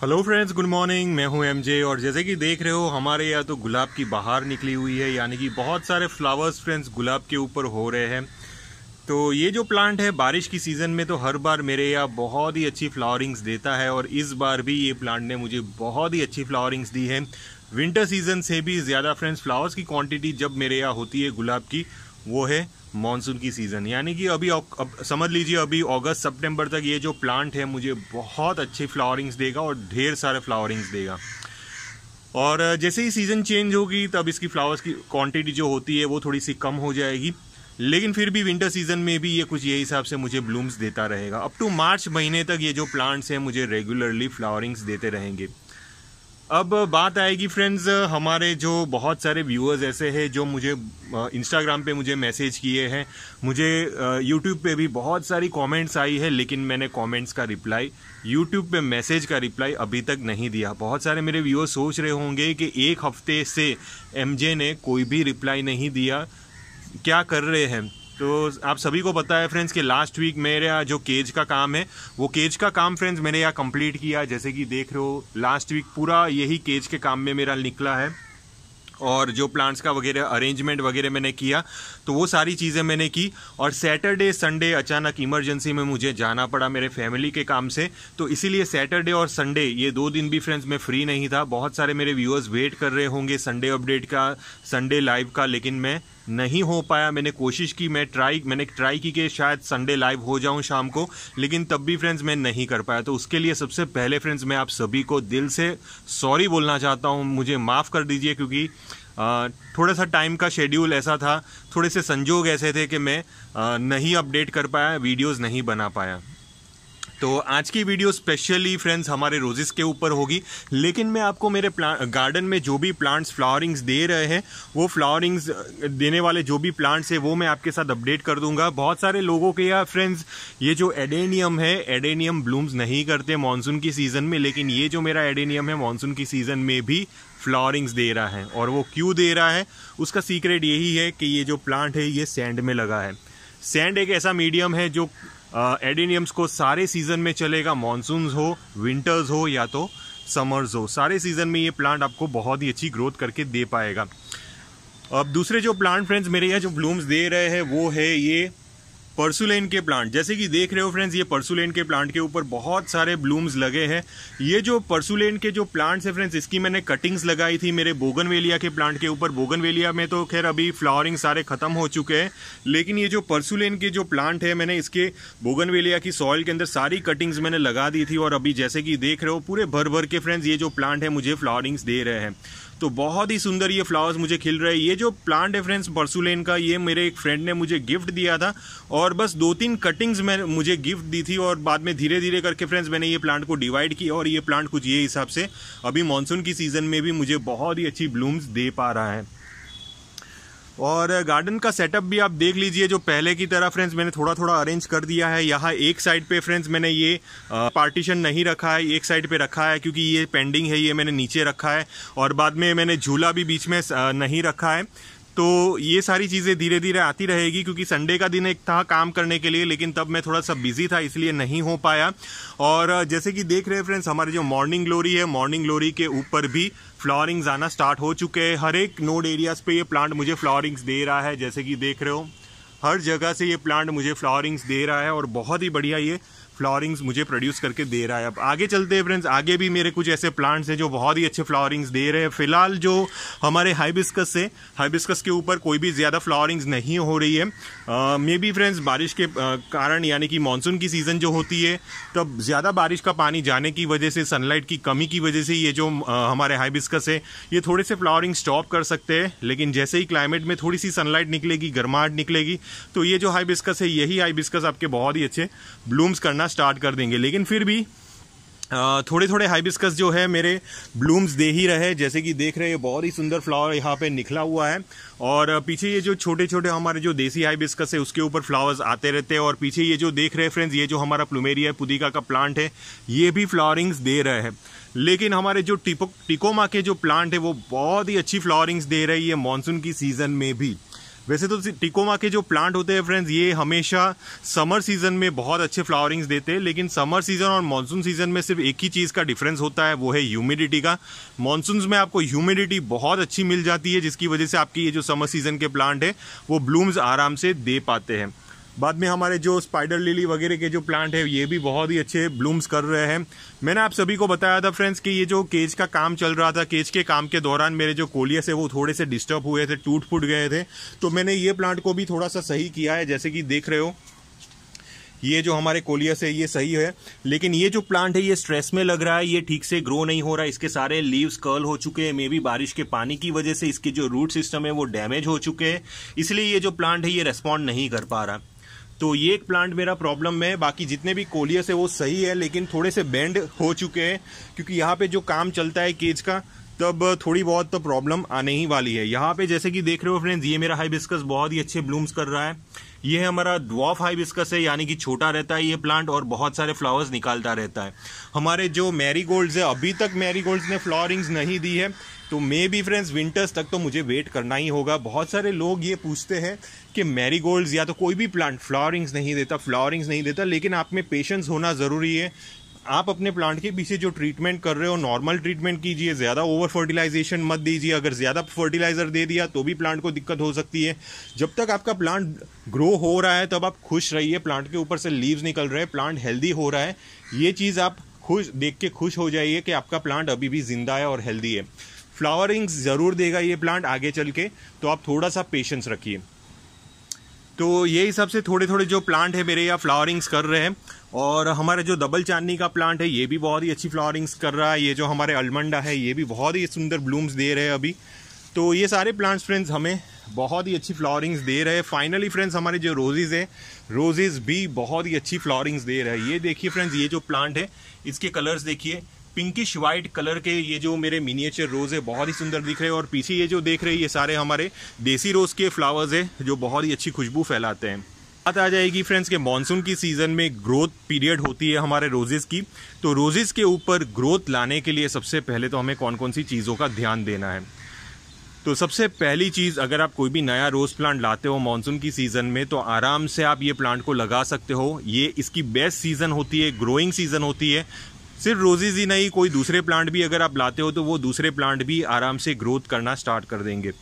hello friends good morning मैं हूं MJ और जैसे कि देख रहे हो हमारे यहाँ तो गुलाब की बाहर निकली हुई है यानी कि बहुत सारे फ्लावर्स फ्रेंड्स गुलाब के ऊपर हो रहे हैं तो ये जो प्लांट है बारिश की सीज़न में तो हर बार मेरे यहाँ बहुत ही अच्छी फ्लावरिंग्स देता है और इस बार भी ये प्लांट ने मुझे बहुत ही अच्छी फ्लावरिंग्स दी है विंटर सीज़न से भी ज़्यादा फ्रेंड्स फ्लावर्स की क्वान्टिटी जब मेरे यहाँ होती है गुलाब की वो है मानसून की सीज़न यानी कि अभी अब समझ लीजिए अभी अगस्त सितंबर तक ये जो प्लांट है मुझे बहुत अच्छी फ्लावरिंग्स देगा और ढेर सारे फ्लावरिंग्स देगा और जैसे ही सीज़न चेंज होगी तब इसकी फ्लावर्स की क्वांटिटी जो होती है वो थोड़ी सी कम हो जाएगी लेकिन फिर भी विंटर सीजन में भी ये कुछ ये हिसाब से मुझे ब्लूम्स देता रहेगा अप टू मार्च महीने तक ये जो प्लांट्स हैं मुझे रेगुलरली फ्लावरिंग्स देते रहेंगे अब बात आएगी फ्रेंड्स हमारे जो बहुत सारे व्यूअर्स ऐसे हैं जो मुझे इंस्टाग्राम पे मुझे मैसेज किए हैं मुझे यूट्यूब पे भी बहुत सारी कमेंट्स आई है लेकिन मैंने कमेंट्स का रिप्लाई यूट्यूब पे मैसेज का रिप्लाई अभी तक नहीं दिया बहुत सारे मेरे व्यूअर्स सोच रहे होंगे कि एक हफ्ते से एम ने कोई भी रिप्लाई नहीं दिया क्या कर रहे हैं तो आप सभी को पता है फ्रेंड्स कि लास्ट वीक मेरे यहाँ जो केज का काम है वो केज का काम फ्रेंड्स मैंने यहाँ कंप्लीट किया जैसे कि देख रहे हो लास्ट वीक पूरा यही केज के काम में मेरा निकला है और जो प्लांट्स का वगैरह अरेंजमेंट वगैरह मैंने किया तो वो सारी चीज़ें मैंने की और सैटरडे संडे अचानक इमरजेंसी में मुझे जाना पड़ा मेरे फैमिली के काम से तो इसीलिए सैटरडे और संडे ये दो दिन भी फ्रेंड्स मैं फ्री नहीं था बहुत सारे मेरे व्यूअर्स वेट कर रहे होंगे संडे अपडेट का संडे लाइव का लेकिन मैं नहीं हो पाया मैंने कोशिश की मैं ट्राई मैंने ट्राई की कि शायद संडे लाइव हो जाऊं शाम को लेकिन तब भी फ्रेंड्स मैं नहीं कर पाया तो उसके लिए सबसे पहले फ्रेंड्स मैं आप सभी को दिल से सॉरी बोलना चाहता हूँ मुझे माफ़ कर दीजिए क्योंकि थोड़ा सा टाइम का शेड्यूल ऐसा था थोड़े से संजोग ऐसे थे कि मैं नहीं अपडेट कर पाया वीडियोज़ नहीं बना पाया तो आज की वीडियो स्पेशली फ्रेंड्स हमारे रोजेस के ऊपर होगी लेकिन मैं आपको मेरे गार्डन में जो भी प्लांट्स फ्लावरिंग्स दे रहे हैं वो फ्लावरिंग्स देने वाले जो भी प्लांट्स है वो मैं आपके साथ अपडेट कर दूंगा बहुत सारे लोगों के यार फ्रेंड्स ये जो एडेनियम है एडेनियम ब्लूम्स नहीं करते मानसून की सीज़न में लेकिन ये जो मेरा एडेनियम है मानसून की सीज़न में भी फ्लावरिंग्स दे रहा है और वो क्यों दे रहा है उसका सीक्रेट यही है कि ये जो प्लांट है ये सैंड में लगा है सैंड एक ऐसा मीडियम है जो एडिनियम्स को सारे सीज़न में चलेगा मानसून हो विंटर्स हो या तो समर्स हो सारे सीज़न में ये प्लांट आपको बहुत ही अच्छी ग्रोथ करके दे पाएगा अब दूसरे जो प्लांट फ्रेंड्स मेरे यहाँ जो ब्लूम्स दे रहे हैं वो है ये परसुलेन के प्लांट जैसे कि देख रहे हो फ्रेंड्स ये परसुलेन के प्लांट के ऊपर बहुत सारे ब्लूम्स लगे हैं ये जो परसुलेन के जो प्लांट्स है फ्रेंड्स इसकी मैंने कटिंग्स लगाई थी मेरे बोगनवेलिया के प्लांट के ऊपर बोगनवेलिया में तो खैर अभी फ्लावरिंग सारे ख़त्म हो चुके हैं लेकिन ये जो परसुलेन के जो प्लांट है मैंने इसके बोगनवेलिया की सॉइल के अंदर सारी कटिंग्स मैंने लगा दी थी और अभी जैसे कि देख रहे हो पूरे भर भर के फ्रेंड्स ये जो प्लांट है मुझे फ्लावरिंग्स दे रहे हैं तो बहुत ही सुंदर ये फ्लावर्स मुझे खिल रहे हैं ये जो प्लांट है फ्रेंड्स बर्सुलेन का ये मेरे एक फ्रेंड ने मुझे गिफ्ट दिया था और बस दो तीन कटिंग्स में मुझे गिफ्ट दी थी और बाद में धीरे धीरे करके फ्रेंड्स मैंने ये प्लांट को डिवाइड किया और ये प्लांट कुछ ये हिसाब से अभी मानसून की सीज़न में भी मुझे बहुत ही अच्छी ब्लूम्स दे पा रहा है और गार्डन का सेटअप भी आप देख लीजिए जो पहले की तरह फ्रेंड्स मैंने थोड़ा थोड़ा अरेंज कर दिया है यहाँ एक साइड पे फ्रेंड्स मैंने ये पार्टीशन नहीं रखा है एक साइड पे रखा है क्योंकि ये पेंडिंग है ये मैंने नीचे रखा है और बाद में मैंने झूला भी बीच में नहीं रखा है तो ये सारी चीज़ें धीरे धीरे आती रहेगी क्योंकि संडे का दिन एक था काम करने के लिए लेकिन तब मैं थोड़ा सा बिजी था इसलिए नहीं हो पाया और जैसे कि देख रहे हैं फ्रेंड्स हमारे जो मॉर्निंग ग्लोरी है मॉर्निंग ग्लोरी के ऊपर भी फ्लॉरिंग्स आना स्टार्ट हो चुके हैं हर एक नोड एरियाज़ पे ये प्लांट मुझे फ्लॉरिंग्स दे रहा है जैसे कि देख रहे हो हर जगह से ये प्लांट मुझे फ्लावरिंग्स दे रहा है और बहुत ही बढ़िया ये फ्लावरिंग्स मुझे प्रोड्यूस करके दे रहा है अब आगे चलते हैं फ्रेंड्स आगे भी मेरे कुछ ऐसे प्लांट्स हैं जो बहुत ही अच्छे फ्लावरिंग्स दे रहे हैं फिलहाल जो हमारे हाइबिस्कस है हाइबिस्कस के ऊपर कोई भी ज़्यादा फ्लावरिंग्स नहीं हो रही है मे बी फ्रेंड्स बारिश के कारण यानी कि मानसून की सीज़न जो होती है तब तो ज़्यादा बारिश का पानी जाने की वजह से सनलाइट की कमी की वजह से ये जो हमारे हाइबिस्कस है ये थोड़े से फ्लावरिंग स्टॉप कर सकते हैं लेकिन जैसे ही क्लाइमेट में थोड़ी सी सनलाइट निकलेगी गर्माहट निकलेगी तो ये जो हाइबिस्कस है यही हाइबिस्कस आपके बहुत ही अच्छे ब्लूम्स करना स्टार्ट कर देंगे लेकिन फिर भी थोड़े थोड़े हाइबिस्कस जो है मेरे ब्लूम्स दे ही रहे जैसे कि देख रहे हैं बहुत ही सुंदर फ्लावर यहाँ पे निकला हुआ है और पीछे ये जो छोटे छोटे हमारे जो देसी हाइबिस्कस है उसके ऊपर फ्लावर्स आते रहते हैं और पीछे ये जो देख रहे हैं फ्रेंड्स ये जो हमारा प्लूमेरिया पुदीका का प्लांट है ये भी फ्लावरिंग्स दे रहे हैं लेकिन हमारे जो टिको टिकोमा के जो प्लांट है वो बहुत ही अच्छी फ्लावरिंग्स दे रही है मानसून की सीज़न में भी वैसे तो टिकोमा के जो प्लांट होते हैं फ्रेंड्स ये हमेशा समर सीजन में बहुत अच्छे फ्लावरिंग्स देते हैं लेकिन समर सीजन और मानसून सीजन में सिर्फ एक ही चीज़ का डिफरेंस होता है वो है ह्यूमिडिटी का मानसून में आपको ह्यूमिडिटी बहुत अच्छी मिल जाती है जिसकी वजह से आपकी ये जो समर सीजन के प्लांट है वो ब्लूम्स आराम से दे पाते हैं बाद में हमारे जो स्पाइडर लिली वगैरह के जो प्लांट है ये भी बहुत ही अच्छे ब्लूम्स कर रहे हैं मैंने आप सभी को बताया था फ्रेंड्स कि ये जो केज का काम चल रहा था केज के काम के दौरान मेरे जो कोलियस है वो थोड़े से डिस्टर्ब हुए थे टूट फूट गए थे तो मैंने ये प्लांट को भी थोड़ा सा सही किया है जैसे कि देख रहे हो ये जो हमारे कोलियस है ये सही है लेकिन ये जो प्लांट है ये स्ट्रेस में लग रहा है ये ठीक से ग्रो नहीं हो रहा है इसके सारे लीव्स कर्ल हो चुके हैं मे बी बारिश के पानी की वजह से इसके जो रूट सिस्टम है वो डैमेज हो चुके हैं इसलिए ये जो प्लांट है ये रेस्पॉन्ड नहीं कर पा रहा तो ये एक प्लांट मेरा प्रॉब्लम है बाकी जितने भी कोलियस है वो सही है लेकिन थोड़े से बेंड हो चुके हैं क्योंकि यहाँ पे जो काम चलता है केज का तब थोड़ी बहुत तो प्रॉब्लम आने ही वाली है यहाँ पे जैसे कि देख रहे हो फ्रेंड्स ये मेरा हाइबिस्कस बहुत ही अच्छे ब्लूम्स कर रहा है ये है हमारा ड्वाफ हाइबिस्कस है यानी कि छोटा रहता है ये प्लांट और बहुत सारे फ्लावर्स निकालता रहता है हमारे जो मैरी गोल्ड्स है अभी तक मैरी गोल्ड्स ने फ्लावरिंग्स नहीं दी है तो मे बी फ्रेंड्स विंटर्स तक तो मुझे वेट करना ही होगा बहुत सारे लोग ये पूछते हैं आपके मैरीगोल्ड्स या तो कोई भी प्लांट फ्लावरिंग्स नहीं देता फ्लावरिंग्स नहीं देता लेकिन आप में पेशेंस होना ज़रूरी है आप अपने प्लांट के पीछे जो ट्रीटमेंट कर रहे हो नॉर्मल ट्रीटमेंट कीजिए ज़्यादा ओवर फर्टिलाइजेशन मत दीजिए अगर ज़्यादा फर्टिलाइज़र दे दिया तो भी प्लांट को दिक्कत हो सकती है जब तक आपका प्लांट ग्रो हो रहा है तब आप खुश रहिए प्लांट के ऊपर से लीव्स निकल रहे हैं प्लांट हेल्दी हो रहा है ये चीज़ आप खुश देख के खुश हो जाइए कि आपका प्लांट अभी भी जिंदा है और हेल्दी है फ्लावरिंग्स ज़रूर देगा ये प्लांट आगे चल के तो आप थोड़ा सा पेशेंस रखिए तो ये हिसाब से थोड़े थोड़े जो प्लांट है मेरे यहाँ फ्लावरिंग्स कर रहे हैं और हमारे जो डबल चांदनी का प्लांट है ये भी बहुत ही अच्छी फ्लावरिंग्स कर रहा है ये जो हमारे अलमंडा है ये भी बहुत ही सुंदर ब्लूम्स दे रहे हैं अभी तो ये सारे प्लांट्स फ्रेंड्स हमें बहुत ही अच्छी फ्लावरिंग्स दे रहे हैं फाइनली फ्रेंड्स हमारे जो रोजेज़ हैं रोजेज़ भी बहुत ही अच्छी फ्लावरिंग्स दे रहे हैं ये देखिए फ्रेंड्स ये जो प्लांट है इसके कलर्स देखिए पिंकिश वाइट कलर के ये जो मेरे मिनिएचर रोज़ है बहुत ही सुंदर दिख रहे हैं और पीछे ये जो देख रहे हैं ये सारे हमारे देसी रोज़ के फ्लावर्स है जो बहुत ही अच्छी खुशबू फैलाते हैं बात आ जाएगी फ्रेंड्स के मानसून की सीज़न में ग्रोथ पीरियड होती है हमारे रोजेज़ की तो रोजेज़ के ऊपर ग्रोथ लाने के लिए सबसे पहले तो हमें कौन कौन सी चीज़ों का ध्यान देना है तो सबसे पहली चीज़ अगर आप कोई भी नया रोज़ प्लांट लाते हो मानसून की सीज़न में तो आराम से आप ये प्लांट को लगा सकते हो ये इसकी बेस्ट सीज़न होती है ग्रोइंग सीज़न होती है सिर्फ रोजेज ही नहीं कोई दूसरे प्लांट भी अगर आप लाते हो तो वो दूसरे प्लांट भी आराम से ग्रोथ करना स्टार्ट कर देंगे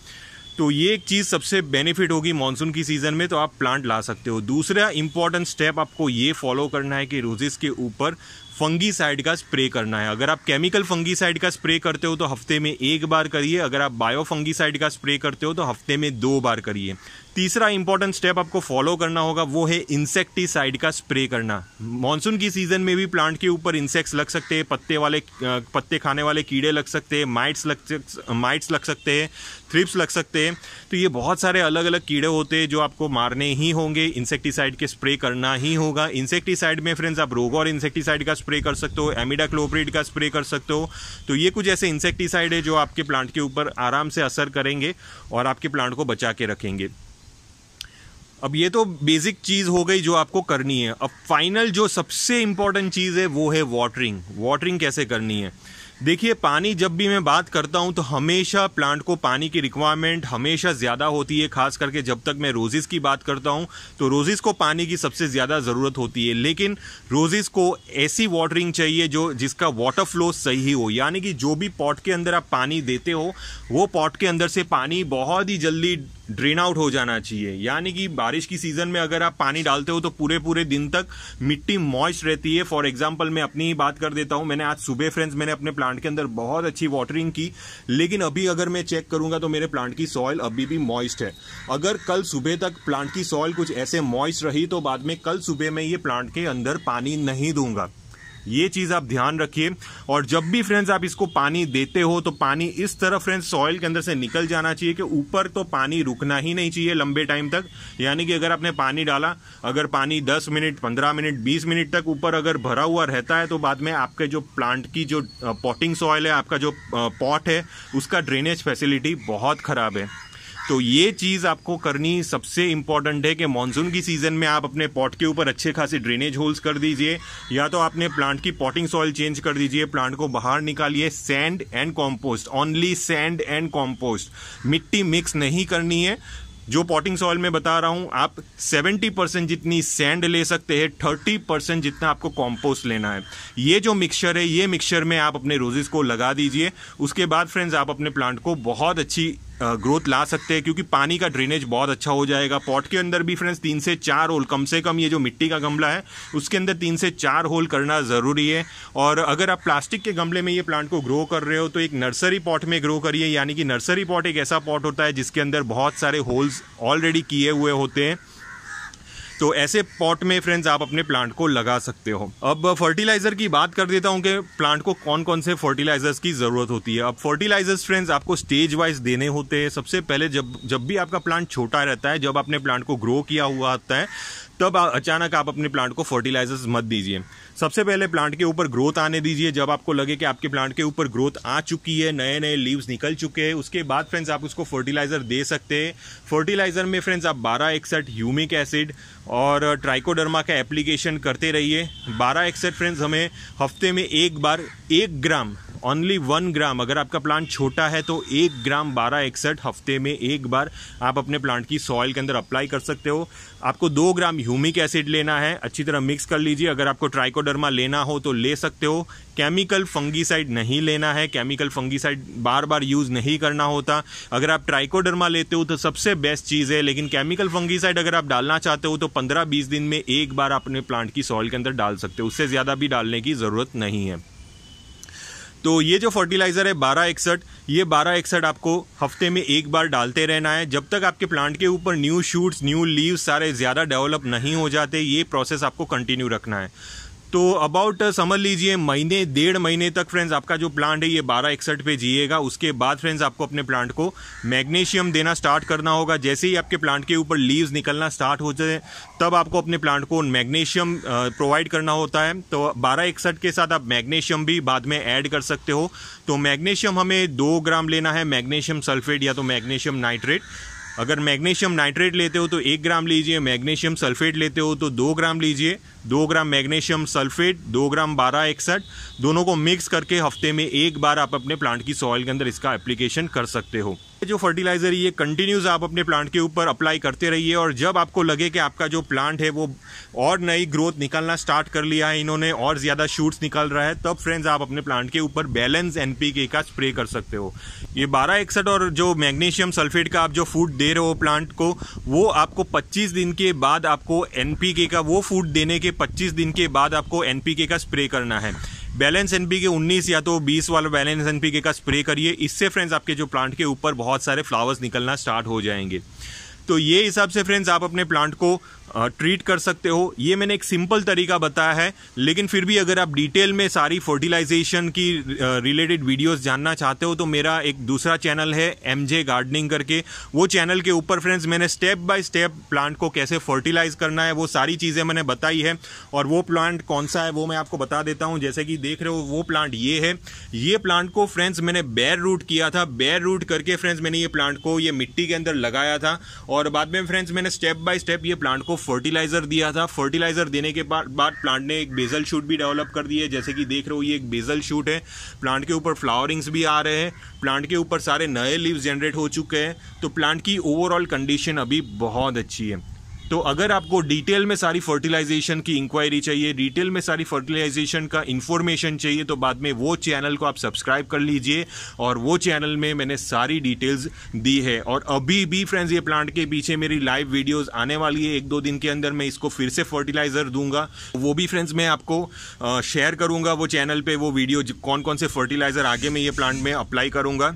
तो ये एक चीज़ सबसे बेनिफिट होगी मानसून की सीज़न में तो आप प्लांट ला सकते हो दूसरा इंपॉर्टेंट स्टेप आपको ये फॉलो करना है कि रोजेज़ के ऊपर फंगी साइड का स्प्रे करना है अगर आप केमिकल फंगी साइड का स्प्रे करते हो तो हफ्ते में एक बार करिए अगर आप बायो फंगी साइड का स्प्रे करते हो तो हफ्ते में दो बार करिए तीसरा इंपॉर्टेंट स्टेप आपको फॉलो करना होगा वो है इंसेक्टिसाइड का स्प्रे करना मानसून की सीजन में भी प्लांट के ऊपर इंसेक्ट्स लग सकते हैं पत्ते वाले पत्ते खाने वाले कीड़े लग सकते हैं माइट्स लग माइट्स लग सकते हैं थ्रिप्स लग सकते हैं तो ये बहुत सारे अलग अलग कीड़े होते हैं जो आपको मारने ही होंगे इंसेक्टिसाइड के स्प्रे करना ही होगा इंसेक्टिसाइड में फ्रेंड्स आप रोग और इंसेक्टिसाइड का स्प्रे कर सकते हो एमिडा क्लोप्रिड का स्प्रे कर सकते हो तो ये कुछ ऐसे इंसेक्टिसाइड है जो आपके प्लांट के ऊपर आराम से असर करेंगे और आपके प्लांट को बचा के रखेंगे अब ये तो बेसिक चीज़ हो गई जो आपको करनी है अब फाइनल जो सबसे इम्पॉर्टेंट चीज़ है वो है वाटरिंग वाटरिंग कैसे करनी है देखिए पानी जब भी मैं बात करता हूँ तो हमेशा प्लांट को पानी की रिक्वायरमेंट हमेशा ज़्यादा होती है खास करके जब तक मैं रोज़ेज़ की बात करता हूँ तो रोज़ेज़ को पानी की सबसे ज़्यादा ज़रूरत होती है लेकिन रोज़ेज़ को ऐसी वाटरिंग चाहिए जो जिसका वाटर फ्लो सही हो यानी कि जो भी पॉट के अंदर आप पानी देते हो वो पॉट के अंदर से पानी बहुत ही जल्दी ड्रेन आउट हो जाना चाहिए यानी कि बारिश की सीज़न में अगर आप पानी डालते हो तो पूरे पूरे दिन तक मिट्टी मॉइस्ट रहती है फॉर एग्जाम्पल मैं अपनी ही बात कर देता हूँ मैंने आज सुबह फ्रेंड्स मैंने अपने प्लांट के अंदर बहुत अच्छी वाटरिंग की लेकिन अभी अगर मैं चेक करूंगा तो मेरे प्लांट की सॉइल अभी भी मॉइस्ट है अगर कल सुबह तक प्लांट की सॉइल कुछ ऐसे मॉइस्ट रही तो बाद में कल सुबह मैं ये प्लांट के अंदर पानी नहीं दूंगा ये चीज़ आप ध्यान रखिए और जब भी फ्रेंड्स आप इसको पानी देते हो तो पानी इस तरह फ्रेंड्स सॉइल के अंदर से निकल जाना चाहिए कि ऊपर तो पानी रुकना ही नहीं चाहिए लंबे टाइम तक यानी कि अगर आपने पानी डाला अगर पानी 10 मिनट 15 मिनट 20 मिनट तक ऊपर अगर भरा हुआ रहता है तो बाद में आपके जो प्लांट की जो पॉटिंग सॉइल है आपका जो पॉट है उसका ड्रेनेज फैसिलिटी बहुत ख़राब है तो ये चीज़ आपको करनी सबसे इंपॉर्टेंट है कि मानसून की सीज़न में आप अपने पॉट के ऊपर अच्छे खासे ड्रेनेज होल्स कर दीजिए या तो आपने प्लांट की पॉटिंग सॉइल चेंज कर दीजिए प्लांट को बाहर निकालिए sand and compost only sand and compost मिट्टी मिक्स नहीं करनी है जो पॉटिंग सॉइल में बता रहा हूँ आप 70 परसेंट जितनी सैंड ले सकते हैं 30 परसेंट जितना आपको कॉम्पोस्ट लेना है ये जो मिक्सचर है ये मिक्सचर में आप अपने रोजेस को लगा दीजिए उसके बाद फ्रेंड्स आप अपने प्लांट को बहुत अच्छी ग्रोथ ला सकते हैं क्योंकि पानी का ड्रेनेज बहुत अच्छा हो जाएगा पॉट के अंदर भी फ्रेंड्स तीन से चार होल कम से कम ये जो मिट्टी का गमला है उसके अंदर तीन से चार होल करना ज़रूरी है और अगर आप प्लास्टिक के गमले में ये प्लांट को ग्रो कर रहे हो तो एक नर्सरी पॉट में ग्रो करिए यानी कि नर्सरी पॉट एक ऐसा पॉट होता है जिसके अंदर बहुत सारे होल्स ऑलरेडी किए हुए होते हैं तो ऐसे पॉट में फ्रेंड्स आप अपने प्लांट को लगा सकते हो अब फर्टिलाइजर की बात कर देता हूँ कि प्लांट को कौन कौन से फर्टिलाइजर्स की ज़रूरत होती है अब फर्टिलाइजर्स फ्रेंड्स आपको स्टेज वाइज देने होते हैं सबसे पहले जब जब भी आपका प्लांट छोटा रहता है जब आपने प्लांट को ग्रो किया हुआ होता है तब अचानक आप अपने प्लांट को फर्टिलाइजर्स मत दीजिए सबसे पहले प्लांट के ऊपर ग्रोथ आने दीजिए जब आपको लगे कि आपके प्लांट के ऊपर ग्रोथ आ चुकी है नए नए लीव्स निकल चुके हैं उसके बाद फ्रेंड्स आप उसको फर्टिलाइज़र दे सकते हैं फर्टिलाइज़र में फ्रेंड्स आप बारह इकसठ ह्यूमिक एसिड और ट्राइकोडर्मा uh, का एप्लीकेशन करते रहिए बारह इकसठ फ्रेंड्स हमें हफ्ते में एक बार एक ग्राम ओनली वन ग्राम अगर आपका प्लांट छोटा है तो एक ग्राम बारह इकसठ हफ्ते में एक बार आप अपने प्लांट की सॉइल के अंदर अप्लाई कर सकते हो आपको दो ग्राम ह्यूमिक एसिड लेना है अच्छी तरह मिक्स कर लीजिए अगर आपको ट्राइकोडर्मा लेना हो तो ले सकते हो केमिकल फंगीसाइड नहीं लेना है केमिकल फंगीसाइड बार बार यूज़ नहीं करना होता अगर आप ट्राइकोडर्मा लेते हो तो सबसे बेस्ट चीज़ है लेकिन केमिकल फंगीसाइड अगर आप डालना चाहते हो तो 15-20 दिन में एक बार अपने प्लांट की सॉइल के अंदर डाल सकते हो उससे ज़्यादा भी डालने की ज़रूरत नहीं है तो ये जो फर्टिलाइज़र है बारह इकसठ ये बारह इकसठ आपको हफ्ते में एक बार डालते रहना है जब तक आपके प्लांट के ऊपर न्यू शूट्स न्यू लीव्स सारे ज़्यादा डेवलप नहीं हो जाते ये प्रोसेस आपको कंटिन्यू रखना है तो अबाउट uh, समझ लीजिए महीने डेढ़ महीने तक फ्रेंड्स आपका जो प्लांट है ये बारह इकसठ पे जिएगा उसके बाद फ्रेंड्स आपको अपने प्लांट को मैग्नीशियम देना स्टार्ट करना होगा जैसे ही आपके प्लांट के ऊपर लीव्स निकलना स्टार्ट हो जाए तब आपको अपने प्लांट को मैग्नीशियम प्रोवाइड uh, करना होता है तो बारह इकसठ के साथ आप मैग्नीशियम भी बाद में ऐड कर सकते हो तो मैग्नीशियम हमें दो ग्राम लेना है मैग्नीशियम सल्फेट या तो मैग्नीशियम नाइट्रेट अगर मैग्नीशियम नाइट्रेट लेते हो तो एक ग्राम लीजिए मैग्नीशियम सल्फेट लेते हो तो दो ग्राम लीजिए दो ग्राम मैग्नीशियम सल्फेट दो ग्राम बारह एकसठ दोनों को मिक्स करके हफ्ते में एक बार आप अपने प्लांट की सॉइल के अंदर इसका एप्लीकेशन कर सकते हो जो फर्टिलाइजर ये कंटिन्यूस आप अपने प्लांट के ऊपर अप्लाई करते रहिए और जब आपको लगे कि आपका जो प्लांट है वो और नई ग्रोथ निकालना स्टार्ट कर लिया है इन्होंने और ज़्यादा शूट्स निकाल रहा है तब फ्रेंड्स आप अपने प्लांट के ऊपर बैलेंस एनपीके का स्प्रे कर सकते हो ये बारह एकसठ और जो मैग्नीशियम सल्फेट का आप जो फूड दे रहे हो प्लांट को वो आपको पच्चीस दिन के बाद आपको एनपीके का वो फूड देने के 25 दिन के बाद आपको एनपीके का स्प्रे करना है बैलेंस एनपीके 19 या तो 20 वाला बैलेंस एनपीके का स्प्रे करिए इससे फ्रेंड्स आपके जो प्लांट के ऊपर बहुत सारे फ्लावर्स निकलना स्टार्ट हो जाएंगे तो ये हिसाब से फ्रेंड्स आप अपने प्लांट को ट्रीट कर सकते हो ये मैंने एक सिंपल तरीका बताया है लेकिन फिर भी अगर आप डिटेल में सारी फर्टिलाइजेशन की रिलेटेड वीडियोस जानना चाहते हो तो मेरा एक दूसरा चैनल है एम जे गार्डनिंग करके वो चैनल के ऊपर फ्रेंड्स मैंने स्टेप बाय स्टेप प्लांट को कैसे फर्टिलाइज करना है वो सारी चीज़ें मैंने बताई है और वो प्लांट कौन सा है वो मैं आपको बता देता हूँ जैसे कि देख रहे हो वो प्लांट ये है ये प्लांट को फ्रेंड्स मैंने बैर रूट किया था बैर रूट करके फ्रेंड्स मैंने ये प्लांट को ये मिट्टी के अंदर लगाया था और बाद में फ्रेंड्स मैंने स्टेप बाय स्टेप ये प्लांट को फर्टिलाइजर दिया था फर्टिलाइजर देने के बाद बाद प्लांट ने एक बेजल शूट भी डेवलप कर दी है जैसे कि देख रहे हो ये एक बेजल शूट है प्लांट के ऊपर फ्लावरिंग्स भी आ रहे हैं प्लांट के ऊपर सारे नए लीव्स जनरेट हो चुके हैं तो प्लांट की ओवरऑल कंडीशन अभी बहुत अच्छी है तो अगर आपको डिटेल में सारी फर्टिलाइजेशन की इंक्वायरी चाहिए डिटेल में सारी फर्टिलाइजेशन का इन्फॉर्मेशन चाहिए तो बाद में वो चैनल को आप सब्सक्राइब कर लीजिए और वो चैनल में मैंने सारी डिटेल्स दी है और अभी भी फ्रेंड्स ये प्लांट के पीछे मेरी लाइव वीडियोस आने वाली है एक दो दिन के अंदर मैं इसको फिर से फर्टिलाइजर दूंगा वो भी फ्रेंड्स मैं आपको शेयर करूंगा वो चैनल पर वो वीडियो कौन कौन से फर्टिलाइजर आगे मैं ये प्लांट में अप्लाई करूंगा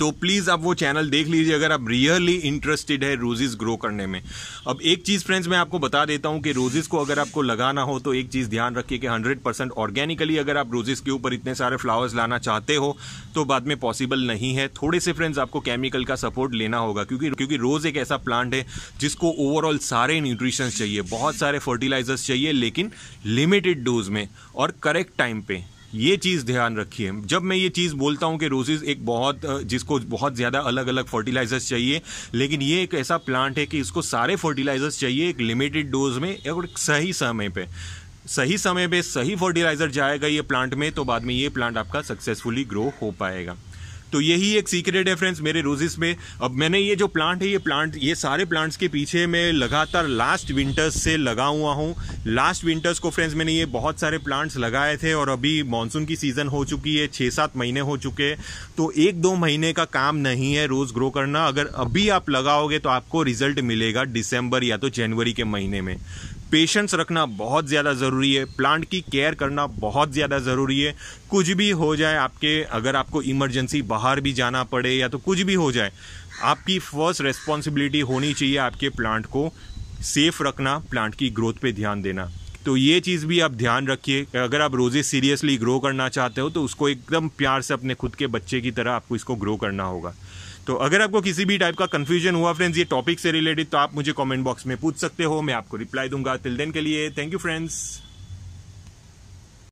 तो प्लीज़ आप वो चैनल देख लीजिए अगर आप रियली इंटरेस्टेड है रोजेज़ ग्रो करने में अब एक चीज़ फ्रेंड्स मैं आपको बता देता हूँ कि रोजेज़ को अगर आपको लगाना हो तो एक चीज़ ध्यान रखिए कि हंड्रेड परसेंट ऑर्गेनिकली अगर आप रोजेज़ के ऊपर इतने सारे फ्लावर्स लाना चाहते हो तो बाद में पॉसिबल नहीं है थोड़े से फ्रेंड्स आपको केमिकल का सपोर्ट लेना होगा क्योंकि क्योंकि रोज़ एक ऐसा प्लांट है जिसको ओवरऑल सारे न्यूट्रिशंस चाहिए बहुत सारे फर्टिलाइजर्स चाहिए लेकिन लिमिटेड डोज में और करेक्ट टाइम पे ये चीज़ ध्यान रखिए जब मैं ये चीज़ बोलता हूँ कि रोजेज एक बहुत जिसको बहुत ज़्यादा अलग अलग फर्टिलाइजर्स चाहिए लेकिन ये एक ऐसा प्लांट है कि इसको सारे फर्टिलाइजर्स चाहिए एक लिमिटेड डोज में और सही समय पर सही समय पे सही फर्टिलाइज़र जाएगा ये प्लांट में तो बाद में ये प्लांट आपका सक्सेसफुली ग्रो हो पाएगा तो यही एक सीक्रेट है फ्रेंड्स मेरे रोजेस में अब मैंने ये जो प्लांट है ये प्लांट ये सारे प्लांट्स के पीछे मैं लगातार लास्ट विंटर्स से लगा हुआ हूँ लास्ट विंटर्स को फ्रेंड्स मैंने ये बहुत सारे प्लांट्स लगाए थे और अभी मानसून की सीज़न हो चुकी है छः सात महीने हो चुके हैं तो एक दो महीने का काम नहीं है रोज़ ग्रो करना अगर अभी आप लगाओगे तो आपको रिजल्ट मिलेगा दिसंबर या तो जनवरी के महीने में पेशेंस रखना बहुत ज़्यादा ज़रूरी है प्लांट की केयर करना बहुत ज़्यादा ज़रूरी है कुछ भी हो जाए आपके अगर आपको इमरजेंसी बाहर भी जाना पड़े या तो कुछ भी हो जाए आपकी फर्स्ट रेस्पॉन्सिबिलिटी होनी चाहिए आपके प्लांट को सेफ रखना प्लांट की ग्रोथ पे ध्यान देना तो ये चीज़ भी आप ध्यान रखिए अगर आप रोज़े सीरियसली ग्रो करना चाहते हो तो उसको एकदम प्यार से अपने खुद के बच्चे की तरह आपको इसको ग्रो करना होगा तो अगर आपको किसी भी टाइप का कन्फ्यूजन हुआ फ्रेंड्स ये टॉपिक से रिलेटेड तो आप मुझे कॉमेंट बॉक्स में पूछ सकते हो मैं आपको रिप्लाई दूंगा तिल देन के लिए थैंक यू फ्रेंड्स